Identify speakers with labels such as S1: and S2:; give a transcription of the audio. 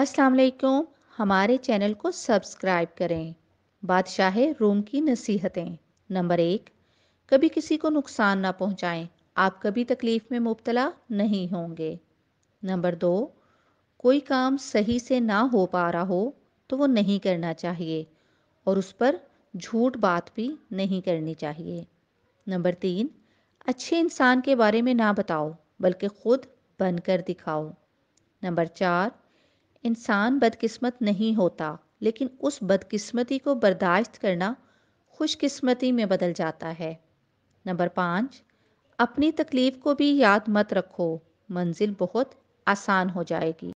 S1: अस्सलाम वालेकुम हमारे चैनल को सब्सक्राइब करें बादशाह रोम की नसीहतें नंबर एक कभी किसी को नुकसान ना पहुंचाएं आप कभी तकलीफ़ में मुबतला नहीं होंगे नंबर दो कोई काम सही से ना हो पा रहा हो तो वो नहीं करना चाहिए और उस पर झूठ बात भी नहीं करनी चाहिए नंबर तीन अच्छे इंसान के बारे में ना बताओ बल्कि खुद बनकर दिखाओ नंबर चार इंसान बदकिस्मत नहीं होता लेकिन उस बदकिस्मती को बर्दाश्त करना खुशकिस्मती में बदल जाता है नंबर पाँच अपनी तकलीफ़ को भी याद मत रखो मंजिल बहुत आसान हो जाएगी